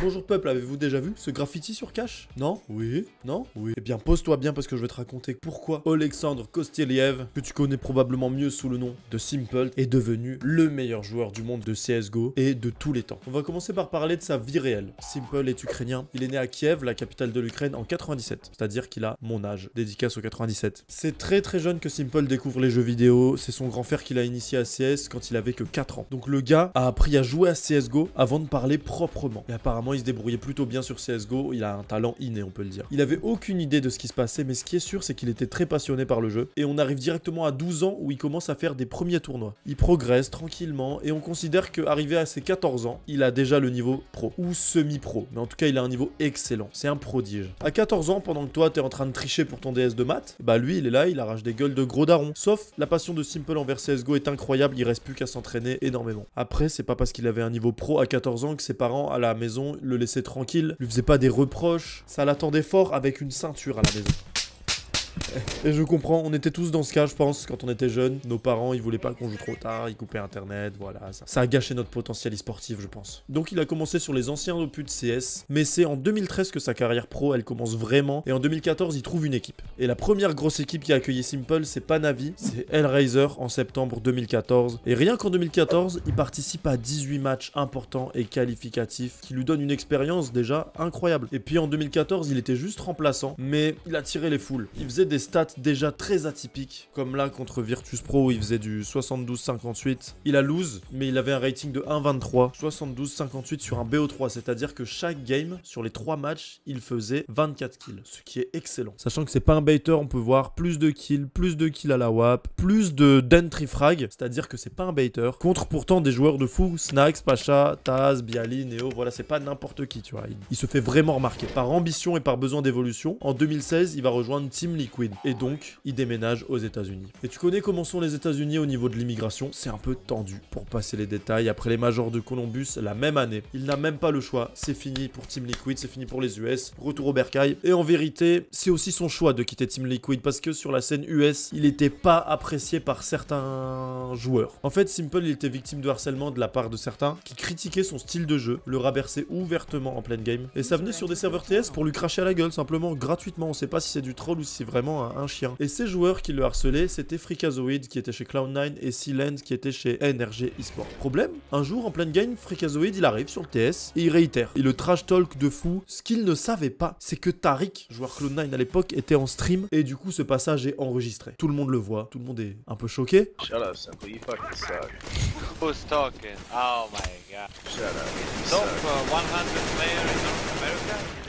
Bonjour peuple, avez-vous déjà vu ce graffiti sur cash Non Oui Non Oui Eh bien pose-toi bien parce que je vais te raconter pourquoi Alexandre Kosteliev, que tu connais probablement mieux sous le nom de Simple, est devenu le meilleur joueur du monde de CSGO et de tous les temps. On va commencer par parler de sa vie réelle. Simple est ukrainien, il est né à Kiev, la capitale de l'Ukraine, en 97, c'est-à-dire qu'il a mon âge, dédicace au 97. C'est très très jeune que Simple découvre les jeux vidéo, c'est son grand frère qui l'a initié à CS quand il avait que 4 ans. Donc le gars a appris à jouer à CSGO avant de parler proprement. Et apparemment il se débrouillait plutôt bien sur CSGO, il a un talent inné, on peut le dire. Il avait aucune idée de ce qui se passait, mais ce qui est sûr, c'est qu'il était très passionné par le jeu. Et on arrive directement à 12 ans où il commence à faire des premiers tournois. Il progresse tranquillement et on considère qu'arrivé à ses 14 ans, il a déjà le niveau pro ou semi-pro. Mais en tout cas, il a un niveau excellent. C'est un prodige. À 14 ans, pendant que toi, t'es en train de tricher pour ton DS de maths, bah lui, il est là, il arrache des gueules de gros daron Sauf, la passion de Simple envers CSGO est incroyable, il reste plus qu'à s'entraîner énormément. Après, c'est pas parce qu'il avait un niveau pro à 14 ans que ses parents à la maison le laissait tranquille, lui faisait pas des reproches. Ça l'attendait fort avec une ceinture à la maison. Et je comprends, on était tous dans ce cas, je pense, quand on était jeunes. Nos parents, ils voulaient pas qu'on joue trop tard, ils coupaient internet, voilà. Ça, a gâché notre potentiel e-sportif, je pense. Donc il a commencé sur les anciens opus de CS, mais c'est en 2013 que sa carrière pro, elle commence vraiment. Et en 2014, il trouve une équipe. Et la première grosse équipe qui a accueilli Simple, c'est Panavi c'est Hellraiser en septembre 2014. Et rien qu'en 2014, il participe à 18 matchs importants et qualificatifs qui lui donnent une expérience déjà incroyable. Et puis en 2014, il était juste remplaçant, mais il a tiré les foules. Il faisait des stats déjà très atypiques, comme là contre Virtus Pro où il faisait du 72-58. Il a lose, mais il avait un rating de 1,23, 72-58 sur un BO3, c'est-à-dire que chaque game, sur les 3 matchs, il faisait 24 kills, ce qui est excellent. Sachant que c'est pas un baiter, on peut voir plus de kills, plus de kills à la WAP, plus de d'entry frag, c'est-à-dire que c'est pas un baiter, contre pourtant des joueurs de fou, Snacks, Pacha, Taz, Biali, Neo, voilà, c'est pas n'importe qui, tu vois. Il, il se fait vraiment remarquer. Par ambition et par besoin d'évolution, en 2016, il va rejoindre Team Liquid et donc, il déménage aux États-Unis. Et tu connais comment sont les États-Unis au niveau de l'immigration C'est un peu tendu. Pour passer les détails, après les majors de Columbus, la même année, il n'a même pas le choix. C'est fini pour Team Liquid, c'est fini pour les US. Retour au bercail. Et en vérité, c'est aussi son choix de quitter Team Liquid parce que sur la scène US, il n'était pas apprécié par certains joueurs. En fait, Simple, il était victime de harcèlement de la part de certains qui critiquaient son style de jeu, le raberçaient ouvertement en pleine game. Et ça venait sur des serveurs TS pour lui cracher à la gueule simplement, gratuitement. On sait pas si c'est du troll ou si c'est vraiment un, chien. Et ces joueurs qui le harcelaient, c'était Freakazoid qui était chez Cloud9 et Sealand qui était chez NRG Esports Problème, un jour en pleine game, Freakazoid il arrive sur le TS et il réitère. Il le trash talk de fou. Ce qu'il ne savait pas, c'est que Tarik joueur Cloud9 à l'époque, était en stream et du coup ce passage est enregistré. Tout le monde le voit, tout le monde est un peu choqué. Who's talking? Oh my god. Shut up. 100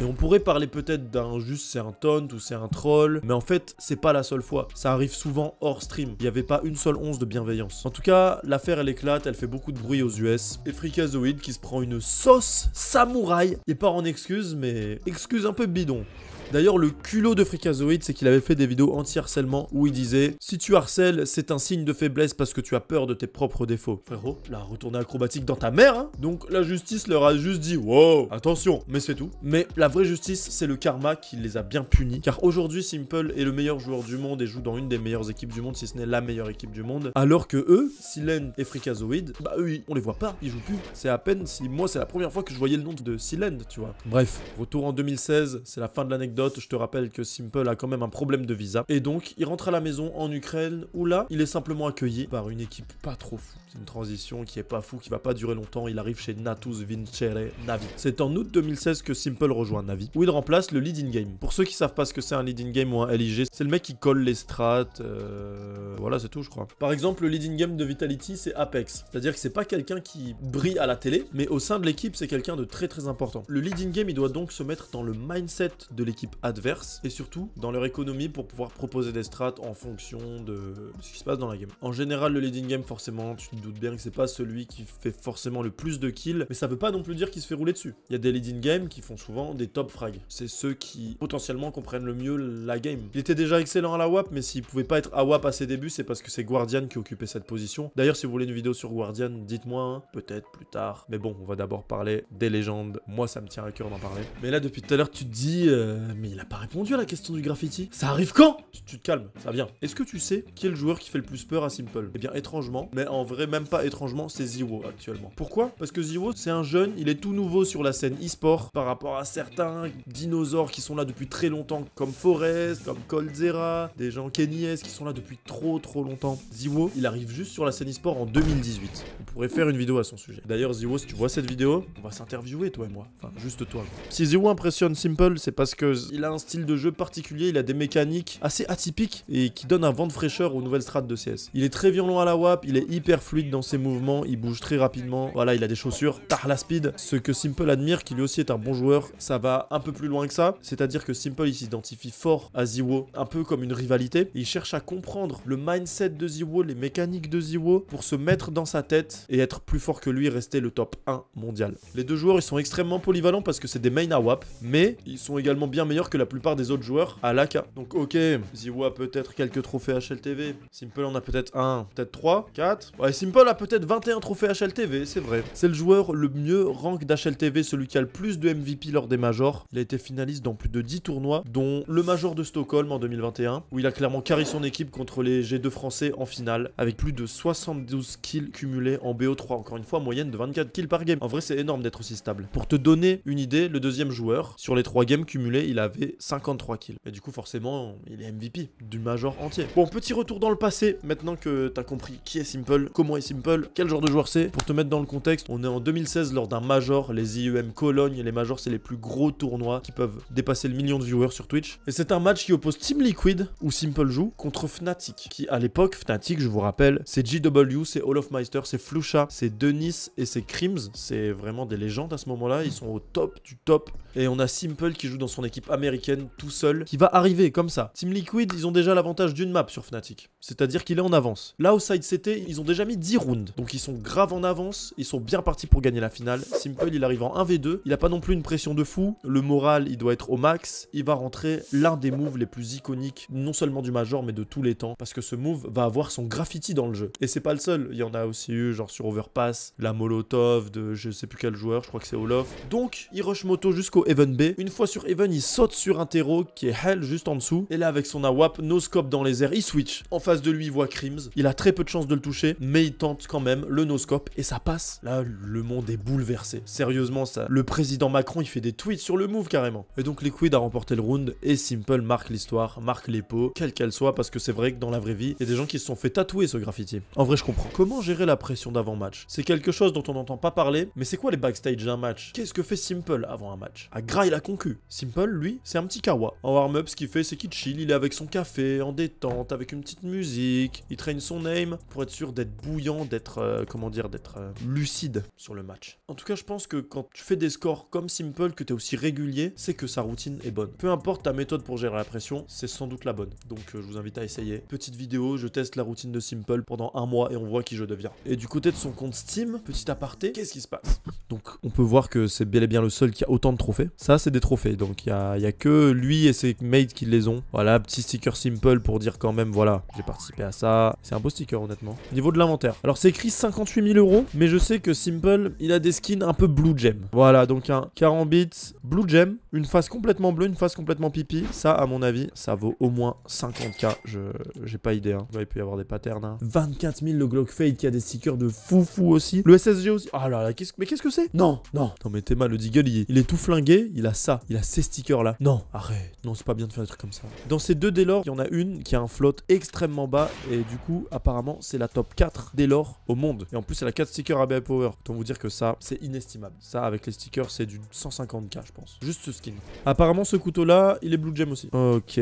et on pourrait parler peut-être d'un juste c'est un taunt ou c'est un troll, mais en fait c'est pas la seule fois. Ça arrive souvent hors stream. Il n'y avait pas une seule once de bienveillance. En tout cas, l'affaire elle éclate, elle fait beaucoup de bruit aux US. Et Freakazoid qui se prend une sauce samouraï et part en excuse, mais excuse un peu bidon. D'ailleurs, le culot de Freakazoid, c'est qu'il avait fait des vidéos anti-harcèlement où il disait Si tu harcèles, c'est un signe de faiblesse parce que tu as peur de tes propres défauts. Frérot, la retournée acrobatique dans ta mère, hein Donc la justice leur a juste dit Wow, attention, mais c'est tout. Mais la vraie justice, c'est le karma qui les a bien punis. Car aujourd'hui, Simple est le meilleur joueur du monde et joue dans une des meilleures équipes du monde, si ce n'est la meilleure équipe du monde. Alors que eux, Silend et Freakazoid, bah eux, on les voit pas, ils jouent plus. C'est à peine si moi, c'est la première fois que je voyais le nom de Silend, tu vois. Bref, retour en 2016, c'est la fin de l'anecdote je te rappelle que Simple a quand même un problème de visa. Et donc, il rentre à la maison en Ukraine, où là, il est simplement accueilli par une équipe pas trop fou. C'est Une transition qui est pas fou, qui va pas durer longtemps. Il arrive chez Natus Vincere Navi. C'est en août 2016 que Simple rejoint Navi, où il remplace le leading game. Pour ceux qui savent pas ce que c'est un leading game ou un LIG, c'est le mec qui colle les strats. Euh, voilà, c'est tout, je crois. Par exemple, le leading game de Vitality, c'est Apex. C'est-à-dire que c'est pas quelqu'un qui brille à la télé, mais au sein de l'équipe, c'est quelqu'un de très très important. Le leading game, il doit donc se mettre dans le mindset de l'équipe adverse, adverses et surtout dans leur économie pour pouvoir proposer des strats en fonction de, ce qui se passe dans la game. En général, le leading game, forcément, tu te doutes bien que c'est pas celui qui fait forcément le plus de kills, mais ça veut pas non plus dire qu'il se fait rouler dessus. Il y a des leading games qui font souvent des top frags. C'est ceux qui potentiellement comprennent le mieux la game. Il était déjà excellent à la WAP, mais s'il pouvait pas être à WAP à ses débuts, c'est parce que c'est Guardian qui occupait cette position. D'ailleurs, si vous voulez une vidéo sur Guardian, dites-moi, hein, peut-être plus tard. Mais bon, on va d'abord parler des légendes. Moi, ça me tient à cœur d'en parler. Mais là, depuis tout à l'heure, tu te dis, euh, euh, mais il a pas répondu à la question du graffiti. Ça arrive quand tu, te calmes, ça vient. Est-ce que tu sais qui est le joueur qui fait le plus peur à Simple Eh bien, étrangement, mais en vrai, même pas étrangement, c'est Ziwo actuellement. Pourquoi Parce que Ziwo, c'est un jeune, il est tout nouveau sur la scène e-sport par rapport à certains dinosaures qui sont là depuis très longtemps, comme Forest, comme Coldzera, des gens S qui sont là depuis trop trop longtemps. Ziwo, il arrive juste sur la scène e-sport en 2018. On pourrait faire une vidéo à son sujet. D'ailleurs, Ziwo, si tu vois cette vidéo, on va s'interviewer, toi et moi. Enfin, juste toi. Si Ziwo impressionne Simple, c'est parce que il a un style de jeu particulier, il a des mécaniques assez atypiques et qui donnent un vent de fraîcheur aux nouvelles strates de CS. Il est très violent à la WAP, il est hyper fluide dans ses mouvements, il bouge très rapidement. Voilà, il a des chaussures, la Speed, ce que Simple admire, qui lui aussi est un bon joueur, ça va un peu plus loin que ça. C'est-à-dire que Simple, il s'identifie fort à Ziwo, un peu comme une rivalité. Il cherche à comprendre le mindset de Ziwo, les mécaniques de Ziwo, pour se mettre dans sa tête et être plus fort que lui, rester le top 1 mondial. Les deux joueurs, ils sont extrêmement polyvalents parce que c'est des main à WAP, mais ils sont également bien que la plupart des autres joueurs à l'AK. Donc ok, Ziwa peut-être quelques trophées HLTV. Simple en a peut-être un, peut-être 3, 4. Ouais, Simple a peut-être 21 trophées HLTV, c'est vrai. C'est le joueur le mieux rank d'HLTV, celui qui a le plus de MVP lors des majors. Il a été finaliste dans plus de 10 tournois, dont le major de Stockholm en 2021, où il a clairement carré son équipe contre les G2 français en finale, avec plus de 72 kills cumulés en BO3. Encore une fois, moyenne de 24 kills par game. En vrai, c'est énorme d'être aussi stable. Pour te donner une idée, le deuxième joueur, sur les 3 games cumulés, il a avait 53 kills. Et du coup, forcément, il est MVP du Major entier. Bon, petit retour dans le passé, maintenant que t'as compris qui est Simple, comment est Simple, quel genre de joueur c'est. Pour te mettre dans le contexte, on est en 2016 lors d'un Major, les IEM Cologne, les Majors, c'est les plus gros tournois qui peuvent dépasser le million de viewers sur Twitch. Et c'est un match qui oppose Team Liquid, où Simple joue, contre Fnatic, qui à l'époque, Fnatic, je vous rappelle, c'est GW, c'est All Meister, c'est Flusha, c'est Denis et c'est Crims. C'est vraiment des légendes à ce moment-là, ils sont au top du top et on a Simple qui joue dans son équipe américaine tout seul, qui va arriver comme ça. Team Liquid, ils ont déjà l'avantage d'une map sur Fnatic. C'est-à-dire qu'il est en avance. Là, au side CT, ils ont déjà mis 10 rounds. Donc ils sont grave en avance, ils sont bien partis pour gagner la finale. Simple, il arrive en 1v2. Il a pas non plus une pression de fou. Le moral, il doit être au max. Il va rentrer l'un des moves les plus iconiques, non seulement du Major, mais de tous les temps. Parce que ce move va avoir son graffiti dans le jeu. Et c'est pas le seul. Il y en a aussi eu, genre sur Overpass, la Molotov de je sais plus quel joueur, je crois que c'est Olof. Donc, il rush moto jusqu'au Even B. Une fois sur Even, il saute sur un terreau qui est Hell juste en dessous. Et là, avec son AWAP, noscope scope dans les airs, il switch. En face de lui, il voit Crims. Il a très peu de chances de le toucher, mais il tente quand même le noscope et ça passe. Là, le monde est bouleversé. Sérieusement, ça. Le président Macron, il fait des tweets sur le move carrément. Et donc, Liquid a remporté le round et Simple marque l'histoire, marque les quelle qu'elle soit, parce que c'est vrai que dans la vraie vie, il y a des gens qui se sont fait tatouer ce graffiti. En vrai, je comprends. Comment gérer la pression d'avant-match C'est quelque chose dont on n'entend pas parler, mais c'est quoi les backstage d'un match Qu'est-ce que fait Simple avant un match à il a concu. Simple, lui, c'est un petit kawa. En warm-up, ce qu'il fait, c'est qu'il chill, il est avec son café, en détente, avec une petite musique, il traîne son aim pour être sûr d'être bouillant, d'être, euh, comment dire, d'être euh, lucide sur le match. En tout cas, je pense que quand tu fais des scores comme Simple, que tu es aussi régulier, c'est que sa routine est bonne. Peu importe ta méthode pour gérer la pression, c'est sans doute la bonne. Donc euh, je vous invite à essayer. Petite vidéo, je teste la routine de Simple pendant un mois et on voit qui je deviens. Et du côté de son compte Steam, petit aparté, qu'est-ce qui se passe Donc on peut voir que c'est bel et bien le seul qui a autant de trophées ça, c'est des trophées. Donc, il n'y a, y a, que lui et ses mates qui les ont. Voilà, petit sticker simple pour dire quand même, voilà, j'ai participé à ça. C'est un beau sticker, honnêtement. Niveau de l'inventaire. Alors, c'est écrit 58 000 euros, mais je sais que Simple, il a des skins un peu blue gem. Voilà, donc un 40 bits blue gem, une face complètement bleue, une face complètement pipi. Ça, à mon avis, ça vaut au moins 50k. Je j'ai pas idée. Hein. il peut y avoir des patterns. 24 hein. 000 le Glock Fade qui a des stickers de foufou aussi. Le SSG aussi. oh là là, mais qu'est-ce que c'est Non, non. Non mais mal, le Deagle, il est tout flingué il a ça, il a ces stickers là. Non, arrête, non, c'est pas bien de faire des trucs comme ça. Dans ces deux Délors, il y en a une qui a un float extrêmement bas et du coup, apparemment, c'est la top 4 Délors au monde. Et en plus, elle a 4 stickers ABI Power. Autant vous dire que ça, c'est inestimable. Ça, avec les stickers, c'est du 150k, je pense. Juste ce skin. Apparemment, ce couteau là, il est Blue Gem aussi. Ok.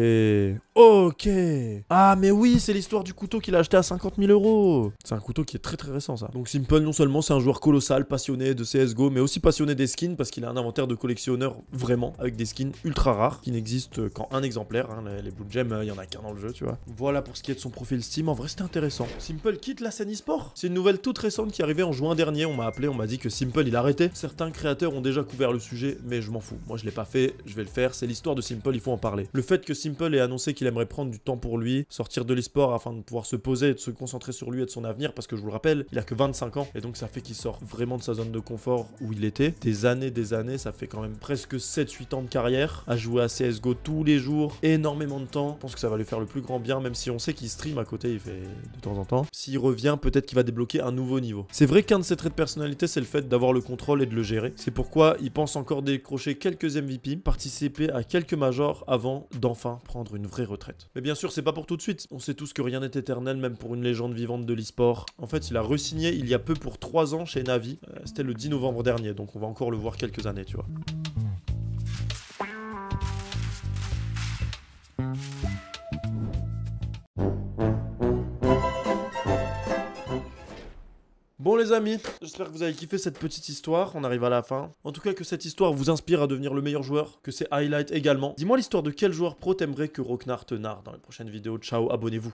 Ok. Ah, mais oui, c'est l'histoire du couteau qu'il a acheté à 50 000 euros. C'est un couteau qui est très très récent, ça. Donc, Simple, non seulement c'est un joueur colossal, passionné de CSGO, mais aussi passionné des skins parce qu'il a un inventaire de collection vraiment avec des skins ultra rares qui n'existent qu'en un exemplaire. Hein. les, bouts Blue Gems, il euh, y en a qu'un dans le jeu, tu vois. Voilà pour ce qui est de son profil Steam. En vrai, c'était intéressant. Simple quitte la scène e-sport. C'est une nouvelle toute récente qui arrivait en juin dernier. On m'a appelé, on m'a dit que Simple il arrêtait. Certains créateurs ont déjà couvert le sujet, mais je m'en fous. Moi, je l'ai pas fait, je vais le faire. C'est l'histoire de Simple, il faut en parler. Le fait que Simple ait annoncé qu'il aimerait prendre du temps pour lui, sortir de l'e-sport afin de pouvoir se poser et de se concentrer sur lui et de son avenir, parce que je vous le rappelle, il a que 25 ans et donc ça fait qu'il sort vraiment de sa zone de confort où il était. Des années, des années, ça fait quand même presque presque 7-8 ans de carrière, a joué à CSGO tous les jours, énormément de temps. Je pense que ça va lui faire le plus grand bien, même si on sait qu'il stream à côté, il fait de temps en temps. S'il revient, peut-être qu'il va débloquer un nouveau niveau. C'est vrai qu'un de ses traits de personnalité, c'est le fait d'avoir le contrôle et de le gérer. C'est pourquoi il pense encore décrocher quelques MVP, participer à quelques majors avant d'enfin prendre une vraie retraite. Mais bien sûr, c'est pas pour tout de suite. On sait tous que rien n'est éternel, même pour une légende vivante de l'e-sport. En fait, il a resigné il y a peu pour 3 ans chez Navi. Euh, c'était le 10 novembre dernier, donc on va encore le voir quelques années, tu vois. les amis, j'espère que vous avez kiffé cette petite histoire, on arrive à la fin. En tout cas que cette histoire vous inspire à devenir le meilleur joueur, que c'est highlight également. Dis-moi l'histoire de quel joueur pro t'aimerais que Rocknar te narre dans les prochaines vidéos. Ciao, abonnez-vous.